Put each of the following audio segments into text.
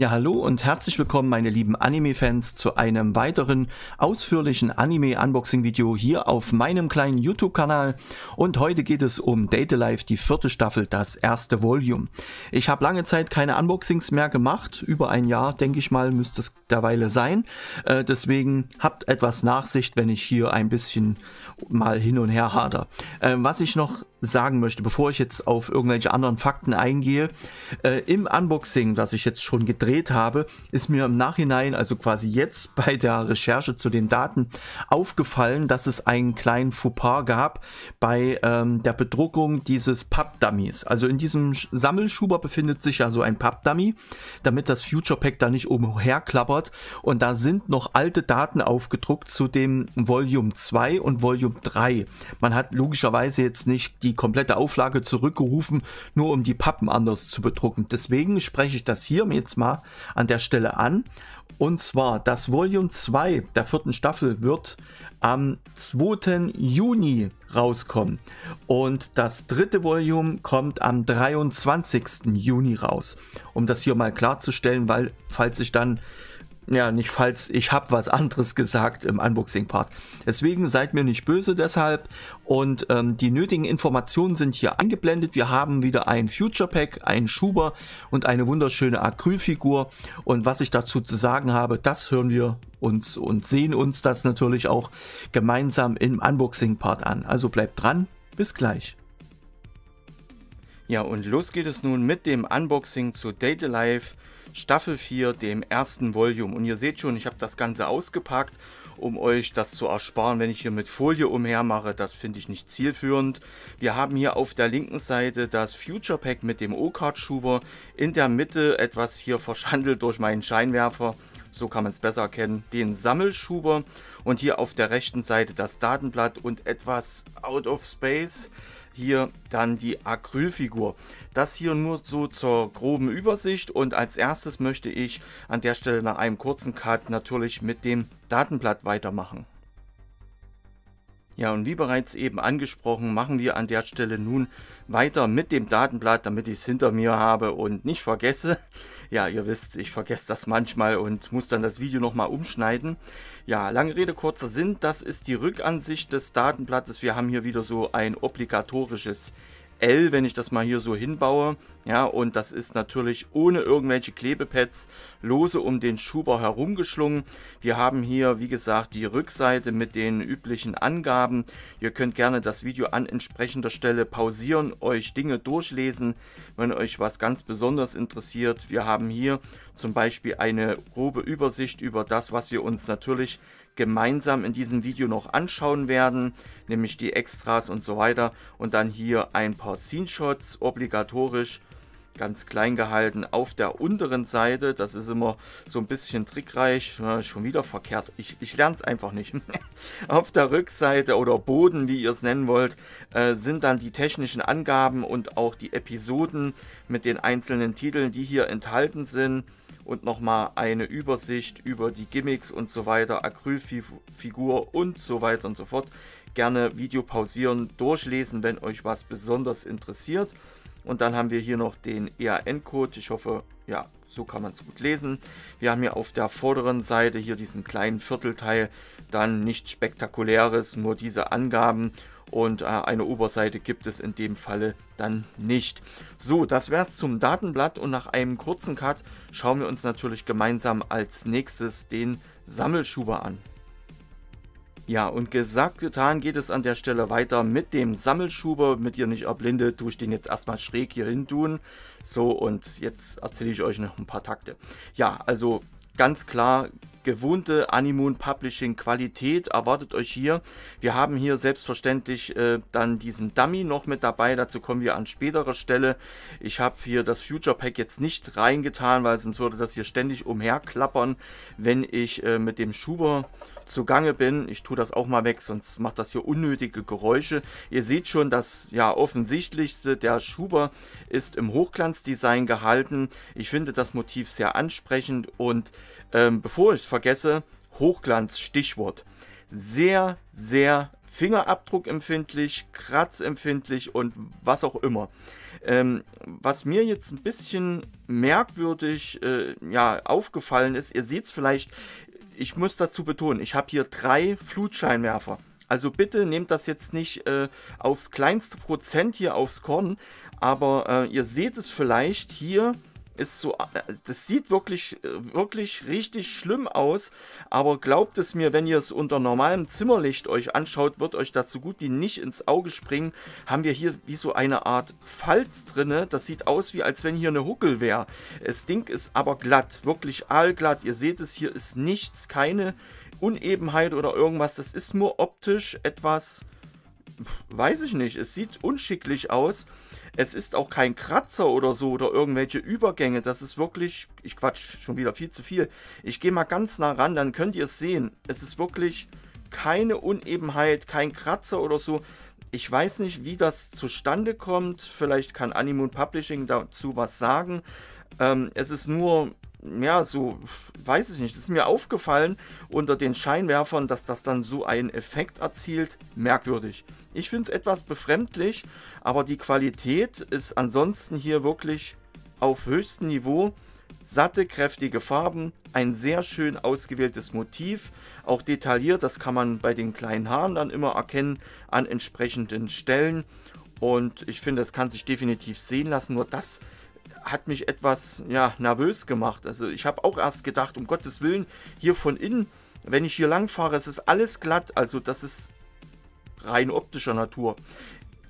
Ja, hallo und herzlich willkommen, meine lieben Anime-Fans, zu einem weiteren ausführlichen Anime-Unboxing-Video hier auf meinem kleinen YouTube-Kanal. Und heute geht es um Data Life, die vierte Staffel, das erste Volume. Ich habe lange Zeit keine Unboxings mehr gemacht, über ein Jahr, denke ich mal, müsste es derweile sein. Äh, deswegen habt etwas Nachsicht, wenn ich hier ein bisschen mal hin und her hader. Äh, was ich noch sagen möchte, bevor ich jetzt auf irgendwelche anderen Fakten eingehe. Äh, Im Unboxing, das ich jetzt schon gedreht habe, ist mir im Nachhinein, also quasi jetzt bei der Recherche zu den Daten, aufgefallen, dass es einen kleinen Fauxpas gab bei ähm, der Bedruckung dieses Pappdummies. Also in diesem Sammelschuber befindet sich ja so ein Pappdummy, damit das Future Pack da nicht umher klappert. Und da sind noch alte Daten aufgedruckt zu dem Volume 2 und Volume 3. Man hat logischerweise jetzt nicht die die komplette Auflage zurückgerufen, nur um die Pappen anders zu bedrucken. Deswegen spreche ich das hier jetzt mal an der Stelle an. Und zwar, das Volume 2 der vierten Staffel wird am 2. Juni rauskommen. Und das dritte Volume kommt am 23. Juni raus. Um das hier mal klarzustellen, weil falls ich dann ja, nicht falls, ich habe was anderes gesagt im Unboxing-Part. Deswegen seid mir nicht böse deshalb. Und ähm, die nötigen Informationen sind hier eingeblendet. Wir haben wieder ein Future Pack, einen Schuber und eine wunderschöne Acrylfigur. Und was ich dazu zu sagen habe, das hören wir uns und sehen uns das natürlich auch gemeinsam im Unboxing-Part an. Also bleibt dran, bis gleich. Ja, und los geht es nun mit dem Unboxing zu Data Life. Staffel 4, dem ersten Volume. Und ihr seht schon, ich habe das Ganze ausgepackt, um euch das zu ersparen, wenn ich hier mit Folie umhermache. Das finde ich nicht zielführend. Wir haben hier auf der linken Seite das Future Pack mit dem O-Card-Schuber. In der Mitte etwas hier verschandelt durch meinen Scheinwerfer. So kann man es besser erkennen. Den Sammelschuber und hier auf der rechten Seite das Datenblatt und etwas Out of Space hier dann die Acrylfigur. Das hier nur so zur groben Übersicht und als erstes möchte ich an der Stelle nach einem kurzen Cut natürlich mit dem Datenblatt weitermachen. Ja und wie bereits eben angesprochen, machen wir an der Stelle nun weiter mit dem Datenblatt, damit ich es hinter mir habe und nicht vergesse. Ja, ihr wisst, ich vergesse das manchmal und muss dann das Video nochmal umschneiden. Ja, lange Rede, kurzer Sinn, das ist die Rückansicht des Datenblattes. Wir haben hier wieder so ein obligatorisches L, wenn ich das mal hier so hinbaue. Ja, und das ist natürlich ohne irgendwelche Klebepads lose um den Schuber herumgeschlungen. Wir haben hier, wie gesagt, die Rückseite mit den üblichen Angaben. Ihr könnt gerne das Video an entsprechender Stelle pausieren, euch Dinge durchlesen, wenn euch was ganz besonders interessiert. Wir haben hier zum Beispiel eine grobe Übersicht über das, was wir uns natürlich gemeinsam in diesem Video noch anschauen werden, nämlich die Extras und so weiter. Und dann hier ein paar Scene-Shots, obligatorisch, ganz klein gehalten, auf der unteren Seite. Das ist immer so ein bisschen trickreich, ja, ne? schon wieder verkehrt. Ich, ich lerne es einfach nicht. auf der Rückseite oder Boden, wie ihr es nennen wollt, äh, sind dann die technischen Angaben und auch die Episoden mit den einzelnen Titeln, die hier enthalten sind und nochmal eine Übersicht über die Gimmicks und so weiter, Acrylfigur und so weiter und so fort. Gerne Video pausieren, durchlesen, wenn euch was besonders interessiert. Und dann haben wir hier noch den EAN-Code. Ich hoffe, ja, so kann man es gut lesen. Wir haben hier auf der vorderen Seite hier diesen kleinen Viertelteil, dann nichts Spektakuläres, nur diese Angaben und äh, eine Oberseite gibt es in dem Falle dann nicht. So, das wäre es zum Datenblatt und nach einem kurzen Cut schauen wir uns natürlich gemeinsam als nächstes den Sammelschuber an. Ja, und gesagt, getan geht es an der Stelle weiter mit dem Sammelschuber. Damit ihr nicht erblindet, tue ich den jetzt erstmal schräg hier hin tun. So, und jetzt erzähle ich euch noch ein paar Takte. Ja, also ganz klar gewohnte Animoon Publishing Qualität erwartet euch hier. Wir haben hier selbstverständlich äh, dann diesen Dummy noch mit dabei, dazu kommen wir an späterer Stelle. Ich habe hier das Future Pack jetzt nicht reingetan, weil sonst würde das hier ständig umherklappern, wenn ich äh, mit dem Schuber zugange bin. Ich tue das auch mal weg, sonst macht das hier unnötige Geräusche. Ihr seht schon, das ja offensichtlichste, der Schuber, ist im Hochglanzdesign gehalten. Ich finde das Motiv sehr ansprechend und ähm, bevor ich es vergesse, Hochglanz, Stichwort. Sehr, sehr Fingerabdruck fingerabdruckempfindlich, kratzempfindlich und was auch immer. Ähm, was mir jetzt ein bisschen merkwürdig äh, ja, aufgefallen ist, ihr seht es vielleicht ich muss dazu betonen, ich habe hier drei Flutscheinwerfer. Also bitte nehmt das jetzt nicht äh, aufs kleinste Prozent hier aufs Korn, aber äh, ihr seht es vielleicht hier ist so, äh, das sieht wirklich, äh, wirklich richtig schlimm aus, aber glaubt es mir, wenn ihr es unter normalem Zimmerlicht euch anschaut, wird euch das so gut wie nicht ins Auge springen. Haben wir hier wie so eine Art Falz drinne, das sieht aus wie als wenn hier eine Huckel wäre. Das Ding ist aber glatt, wirklich allglatt. Ihr seht es, hier ist nichts, keine Unebenheit oder irgendwas. Das ist nur optisch etwas weiß ich nicht. Es sieht unschicklich aus. Es ist auch kein Kratzer oder so oder irgendwelche Übergänge. Das ist wirklich, ich quatsch schon wieder viel zu viel. Ich gehe mal ganz nah ran, dann könnt ihr es sehen. Es ist wirklich keine Unebenheit, kein Kratzer oder so. Ich weiß nicht, wie das zustande kommt. Vielleicht kann Animoon Publishing dazu was sagen. Ähm, es ist nur ja, so, weiß ich nicht, das ist mir aufgefallen unter den Scheinwerfern, dass das dann so einen Effekt erzielt, merkwürdig. Ich finde es etwas befremdlich, aber die Qualität ist ansonsten hier wirklich auf höchstem Niveau. Satte, kräftige Farben, ein sehr schön ausgewähltes Motiv, auch detailliert, das kann man bei den kleinen Haaren dann immer erkennen an entsprechenden Stellen. Und ich finde, das kann sich definitiv sehen lassen, nur das hat mich etwas ja, nervös gemacht. Also ich habe auch erst gedacht, um Gottes Willen, hier von innen, wenn ich hier lang fahre, es ist alles glatt. Also das ist rein optischer Natur.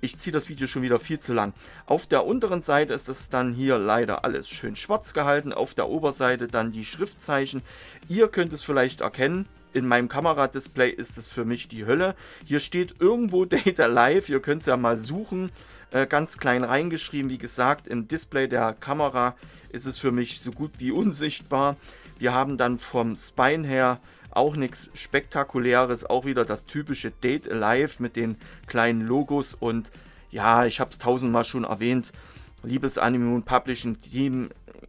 Ich ziehe das Video schon wieder viel zu lang. Auf der unteren Seite ist es dann hier leider alles schön schwarz gehalten. Auf der Oberseite dann die Schriftzeichen. Ihr könnt es vielleicht erkennen in meinem Kameradisplay ist es für mich die Hölle. Hier steht irgendwo Data Live, ihr könnt es ja mal suchen, äh, ganz klein reingeschrieben. Wie gesagt, im Display der Kamera ist es für mich so gut wie unsichtbar. Wir haben dann vom Spine her auch nichts Spektakuläres, auch wieder das typische Date Alive mit den kleinen Logos und ja, ich habe es tausendmal schon erwähnt, liebes Anime und Publishing Team,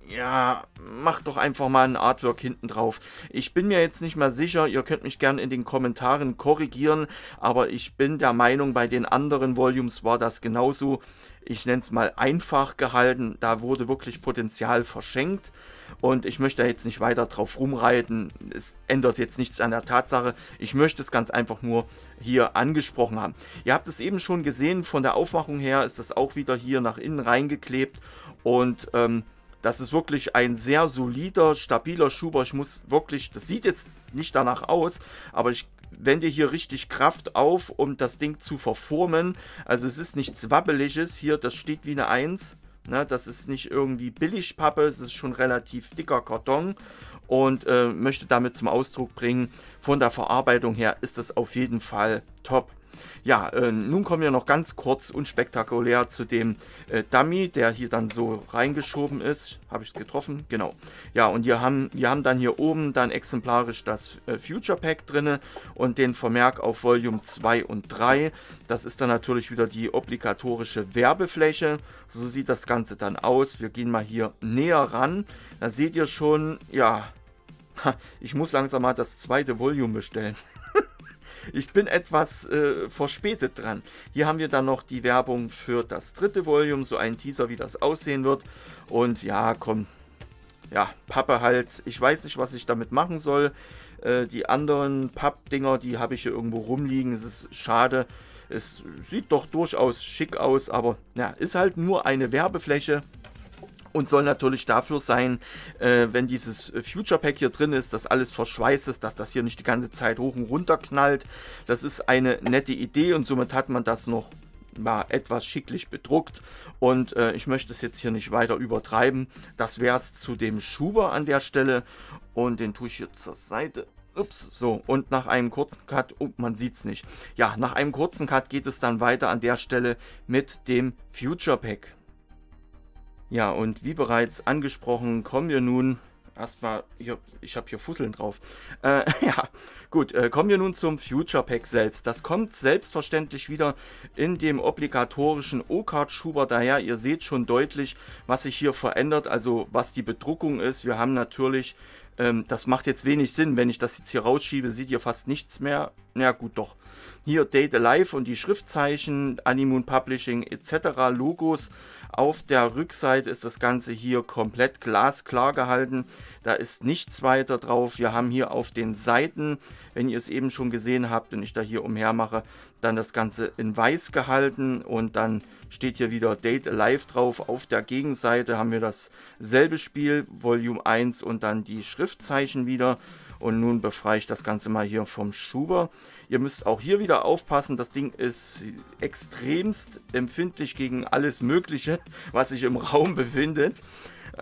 ja, macht doch einfach mal ein Artwork hinten drauf. Ich bin mir jetzt nicht mal sicher, ihr könnt mich gerne in den Kommentaren korrigieren, aber ich bin der Meinung, bei den anderen Volumes war das genauso, ich nenne es mal einfach gehalten, da wurde wirklich Potenzial verschenkt. Und ich möchte jetzt nicht weiter drauf rumreiten. Es ändert jetzt nichts an der Tatsache. Ich möchte es ganz einfach nur hier angesprochen haben. Ihr habt es eben schon gesehen, von der Aufmachung her ist das auch wieder hier nach innen reingeklebt. Und ähm, das ist wirklich ein sehr solider, stabiler Schuber. Ich muss wirklich, das sieht jetzt nicht danach aus, aber ich wende hier richtig Kraft auf, um das Ding zu verformen. Also es ist nichts Wabbeliges. Hier, das steht wie eine 1. Ne, das ist nicht irgendwie Billigpappe, es ist schon relativ dicker Karton und äh, möchte damit zum Ausdruck bringen, von der Verarbeitung her ist das auf jeden Fall top. Ja, äh, nun kommen wir noch ganz kurz unspektakulär zu dem äh, Dummy, der hier dann so reingeschoben ist. Habe ich es getroffen? Genau. Ja, und wir haben, wir haben dann hier oben dann exemplarisch das äh, Future Pack drinne und den Vermerk auf Volume 2 und 3. Das ist dann natürlich wieder die obligatorische Werbefläche. So sieht das Ganze dann aus. Wir gehen mal hier näher ran. Da seht ihr schon, ja, ich muss langsam mal das zweite Volume bestellen. Ich bin etwas äh, verspätet dran. Hier haben wir dann noch die Werbung für das dritte Volume, so ein Teaser, wie das aussehen wird. Und ja, komm, ja, Pappe halt. Ich weiß nicht, was ich damit machen soll. Äh, die anderen Pappdinger, die habe ich hier irgendwo rumliegen. Es ist schade. Es sieht doch durchaus schick aus, aber ja, ist halt nur eine Werbefläche und soll natürlich dafür sein, äh, wenn dieses äh, Future Pack hier drin ist, dass alles verschweißt ist, dass das hier nicht die ganze Zeit hoch und runter knallt. Das ist eine nette Idee und somit hat man das noch mal etwas schicklich bedruckt und äh, ich möchte es jetzt hier nicht weiter übertreiben. Das wäre es zu dem Schuber an der Stelle und den tue ich jetzt zur Seite. Ups, so, und nach einem kurzen Cut, oh, man sieht es nicht. Ja, nach einem kurzen Cut geht es dann weiter an der Stelle mit dem Future Pack. Ja, und wie bereits angesprochen, kommen wir nun erstmal, ich habe hier Fusseln drauf. Äh, ja, gut, äh, kommen wir nun zum Future Pack selbst. Das kommt selbstverständlich wieder in dem obligatorischen O-Card-Schuber daher. Ihr seht schon deutlich, was sich hier verändert, also was die Bedruckung ist. Wir haben natürlich, ähm, das macht jetzt wenig Sinn, wenn ich das jetzt hier rausschiebe, seht ihr fast nichts mehr. Na ja, gut, doch. Hier Date Alive und die Schriftzeichen, Animoon Publishing etc., Logos auf der Rückseite ist das Ganze hier komplett glasklar gehalten. Da ist nichts weiter drauf. Wir haben hier auf den Seiten, wenn ihr es eben schon gesehen habt und ich da hier umher mache, dann das Ganze in weiß gehalten und dann steht hier wieder Date Alive drauf. Auf der Gegenseite haben wir dasselbe Spiel, Volume 1 und dann die Schriftzeichen wieder. Und nun befreie ich das Ganze mal hier vom Schuber. Ihr müsst auch hier wieder aufpassen, das Ding ist extremst empfindlich gegen alles Mögliche, was sich im Raum befindet.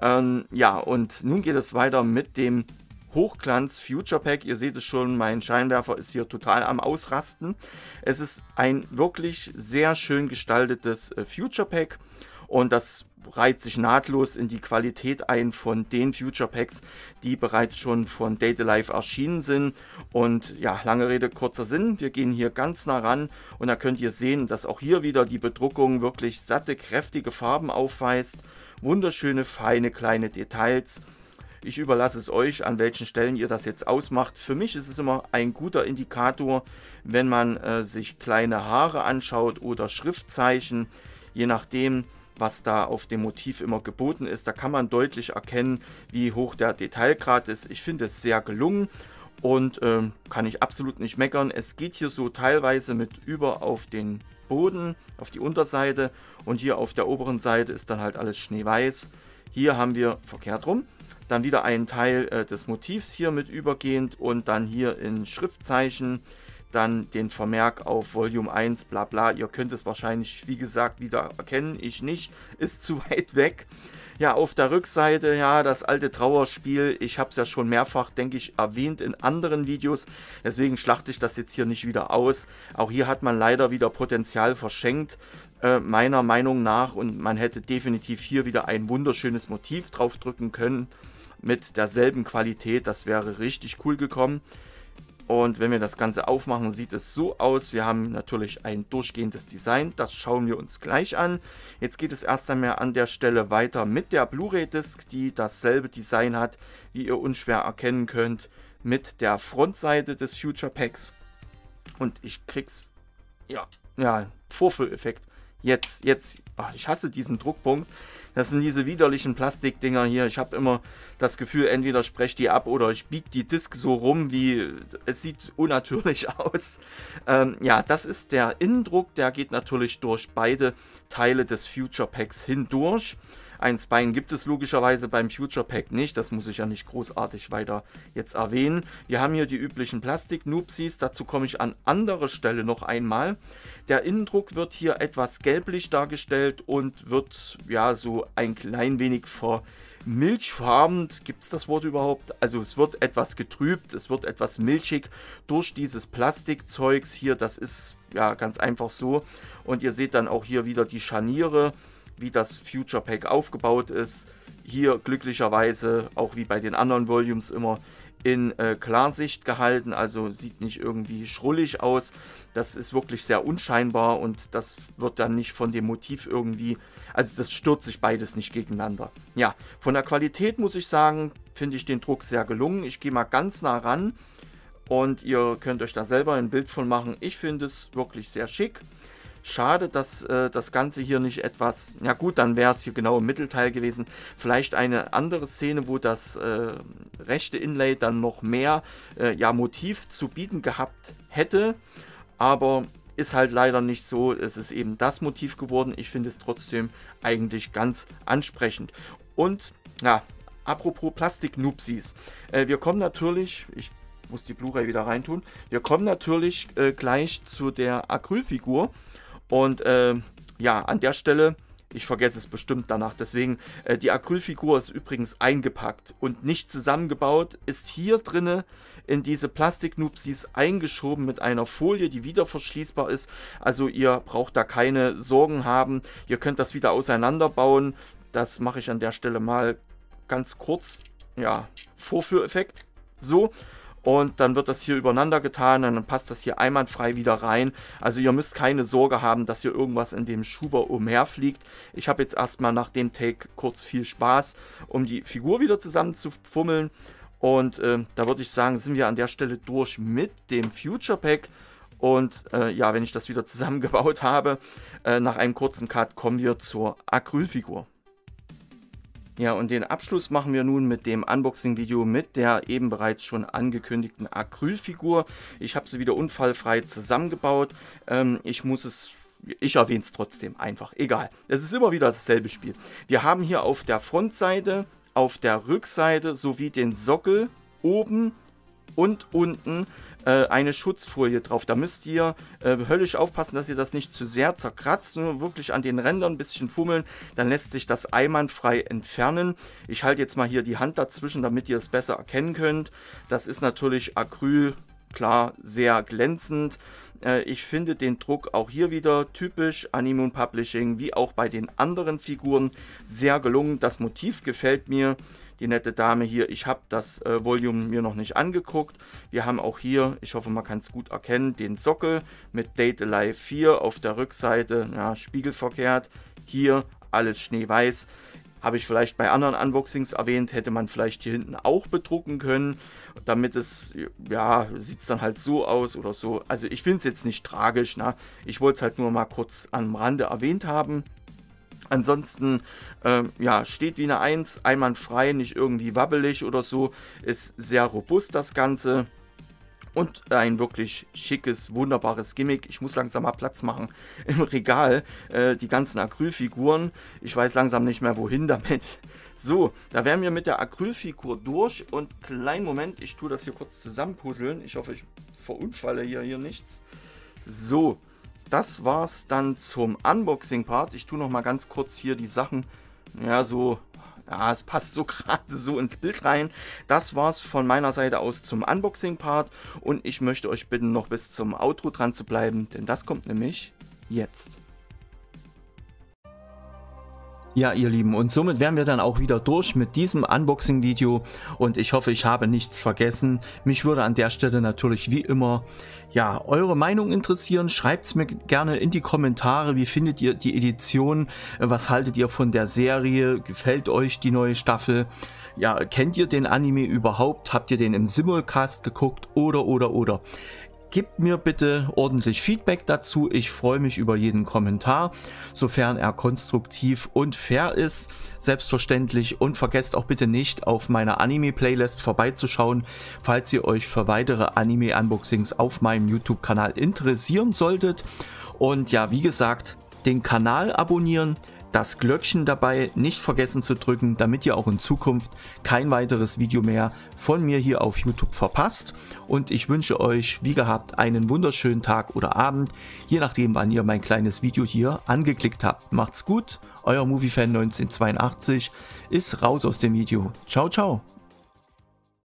Ähm, ja, und nun geht es weiter mit dem Hochglanz Future Pack. Ihr seht es schon, mein Scheinwerfer ist hier total am Ausrasten. Es ist ein wirklich sehr schön gestaltetes äh, Future Pack und das reiht sich nahtlos in die Qualität ein von den Future Packs, die bereits schon von Data Life erschienen sind. Und ja, lange Rede, kurzer Sinn. Wir gehen hier ganz nah ran und da könnt ihr sehen, dass auch hier wieder die Bedruckung wirklich satte, kräftige Farben aufweist. Wunderschöne, feine, kleine Details. Ich überlasse es euch, an welchen Stellen ihr das jetzt ausmacht. Für mich ist es immer ein guter Indikator, wenn man äh, sich kleine Haare anschaut oder Schriftzeichen, je nachdem, was da auf dem Motiv immer geboten ist. Da kann man deutlich erkennen, wie hoch der Detailgrad ist. Ich finde es sehr gelungen und ähm, kann ich absolut nicht meckern. Es geht hier so teilweise mit über auf den Boden, auf die Unterseite und hier auf der oberen Seite ist dann halt alles schneeweiß. Hier haben wir verkehrt rum. Dann wieder einen Teil äh, des Motivs hier mit übergehend und dann hier in Schriftzeichen dann den Vermerk auf Volume 1, bla bla. Ihr könnt es wahrscheinlich, wie gesagt, wieder erkennen. Ich nicht, ist zu weit weg. Ja, auf der Rückseite, ja, das alte Trauerspiel. Ich habe es ja schon mehrfach, denke ich, erwähnt in anderen Videos. Deswegen schlachte ich das jetzt hier nicht wieder aus. Auch hier hat man leider wieder Potenzial verschenkt, äh, meiner Meinung nach. Und man hätte definitiv hier wieder ein wunderschönes Motiv draufdrücken können. Mit derselben Qualität. Das wäre richtig cool gekommen. Und wenn wir das Ganze aufmachen, sieht es so aus. Wir haben natürlich ein durchgehendes Design. Das schauen wir uns gleich an. Jetzt geht es erst einmal an der Stelle weiter mit der Blu-ray-Disc, die dasselbe Design hat, wie ihr unschwer erkennen könnt, mit der Frontseite des Future Packs. Und ich krieg's... Ja, ja, Vorführeffekt. Jetzt, jetzt... Ach, ich hasse diesen Druckpunkt. Das sind diese widerlichen Plastikdinger hier. Ich habe immer das Gefühl, entweder spreche die ab oder ich biege die Disk so rum, wie es sieht unnatürlich aus. Ähm, ja, das ist der Innendruck, der geht natürlich durch beide Teile des Future Packs hindurch. Ein Spine gibt es logischerweise beim Future Pack nicht, das muss ich ja nicht großartig weiter jetzt erwähnen. Wir haben hier die üblichen Plastik-Noopsies, dazu komme ich an anderer Stelle noch einmal. Der Innendruck wird hier etwas gelblich dargestellt und wird ja so ein klein wenig ver milchfarbend, gibt es das Wort überhaupt? Also es wird etwas getrübt, es wird etwas milchig durch dieses Plastikzeugs hier. Das ist ja ganz einfach so. Und ihr seht dann auch hier wieder die Scharniere wie das Future Pack aufgebaut ist. Hier glücklicherweise, auch wie bei den anderen Volumes immer, in äh, Klarsicht gehalten, also sieht nicht irgendwie schrullig aus. Das ist wirklich sehr unscheinbar und das wird dann nicht von dem Motiv irgendwie, also das stürzt sich beides nicht gegeneinander. Ja, von der Qualität muss ich sagen, finde ich den Druck sehr gelungen. Ich gehe mal ganz nah ran und ihr könnt euch da selber ein Bild von machen. Ich finde es wirklich sehr schick. Schade, dass äh, das Ganze hier nicht etwas, ja gut, dann wäre es hier genau im Mittelteil gewesen, vielleicht eine andere Szene, wo das äh, rechte Inlay dann noch mehr äh, ja, Motiv zu bieten gehabt hätte, aber ist halt leider nicht so, es ist eben das Motiv geworden, ich finde es trotzdem eigentlich ganz ansprechend. Und, ja, apropos Plastik-Noopsies, äh, wir kommen natürlich, ich muss die Blu-ray wieder reintun. Wir kommen natürlich äh, gleich zu der Acrylfigur. Und äh, ja, an der Stelle, ich vergesse es bestimmt danach, deswegen, äh, die Acrylfigur ist übrigens eingepackt und nicht zusammengebaut, ist hier drinne in diese Plastiknupsis eingeschoben mit einer Folie, die wieder verschließbar ist. Also ihr braucht da keine Sorgen haben, ihr könnt das wieder auseinanderbauen. Das mache ich an der Stelle mal ganz kurz. Ja, Vorführeffekt. So, und dann wird das hier übereinander getan und dann passt das hier einwandfrei wieder rein. Also ihr müsst keine Sorge haben, dass hier irgendwas in dem Schuber umherfliegt. Ich habe jetzt erstmal nach dem Take kurz viel Spaß, um die Figur wieder zusammenzufummeln. Und äh, da würde ich sagen, sind wir an der Stelle durch mit dem Future Pack. Und äh, ja, wenn ich das wieder zusammengebaut habe, äh, nach einem kurzen Cut kommen wir zur Acrylfigur. Ja, und den Abschluss machen wir nun mit dem Unboxing-Video mit der eben bereits schon angekündigten Acrylfigur. Ich habe sie wieder unfallfrei zusammengebaut. Ähm, ich muss es ich erwähne es trotzdem einfach. Egal. Es ist immer wieder dasselbe Spiel. Wir haben hier auf der Frontseite, auf der Rückseite sowie den Sockel oben und unten äh, eine Schutzfolie drauf. Da müsst ihr äh, höllisch aufpassen, dass ihr das nicht zu sehr zerkratzt, nur wirklich an den Rändern ein bisschen fummeln, dann lässt sich das einwandfrei entfernen. Ich halte jetzt mal hier die Hand dazwischen, damit ihr es besser erkennen könnt. Das ist natürlich Acryl, klar, sehr glänzend. Äh, ich finde den Druck auch hier wieder typisch Animoon Publishing, wie auch bei den anderen Figuren, sehr gelungen. Das Motiv gefällt mir die nette Dame hier, ich habe das äh, Volume mir noch nicht angeguckt. Wir haben auch hier, ich hoffe man kann es gut erkennen, den Sockel mit Date Alive 4 auf der Rückseite, ja, spiegelverkehrt. Hier alles schneeweiß. Habe ich vielleicht bei anderen Unboxings erwähnt, hätte man vielleicht hier hinten auch bedrucken können, damit es, ja, sieht es dann halt so aus oder so. Also ich finde es jetzt nicht tragisch, ne? ich wollte es halt nur mal kurz am Rande erwähnt haben. Ansonsten, äh, ja, steht wie eine 1, einwandfrei, nicht irgendwie wabbelig oder so. Ist sehr robust das Ganze. Und ein wirklich schickes, wunderbares Gimmick. Ich muss langsam mal Platz machen im Regal. Äh, die ganzen Acrylfiguren. Ich weiß langsam nicht mehr, wohin damit. So, da wären wir mit der Acrylfigur durch. Und kleinen Moment, ich tue das hier kurz zusammenpuzzeln. Ich hoffe, ich verunfalle hier, hier nichts. So, das war's dann zum Unboxing-Part. Ich tue noch mal ganz kurz hier die Sachen, ja, so, ja, es passt so gerade so ins Bild rein. Das war's von meiner Seite aus zum Unboxing-Part und ich möchte euch bitten, noch bis zum Outro dran zu bleiben, denn das kommt nämlich jetzt. Ja, ihr Lieben, und somit wären wir dann auch wieder durch mit diesem Unboxing-Video und ich hoffe, ich habe nichts vergessen. Mich würde an der Stelle natürlich wie immer, ja, eure Meinung interessieren. Schreibt es mir gerne in die Kommentare, wie findet ihr die Edition, was haltet ihr von der Serie, gefällt euch die neue Staffel? Ja, kennt ihr den Anime überhaupt? Habt ihr den im Simulcast geguckt? Oder, oder, oder. Gebt mir bitte ordentlich Feedback dazu. Ich freue mich über jeden Kommentar, sofern er konstruktiv und fair ist. Selbstverständlich. Und vergesst auch bitte nicht, auf meiner Anime-Playlist vorbeizuschauen, falls ihr euch für weitere Anime-Unboxings auf meinem YouTube-Kanal interessieren solltet. Und ja, wie gesagt, den Kanal abonnieren das Glöckchen dabei nicht vergessen zu drücken, damit ihr auch in Zukunft kein weiteres Video mehr von mir hier auf YouTube verpasst. Und ich wünsche euch, wie gehabt, einen wunderschönen Tag oder Abend, je nachdem, wann ihr mein kleines Video hier angeklickt habt. Macht's gut, euer Moviefan1982 ist raus aus dem Video. Ciao, ciao.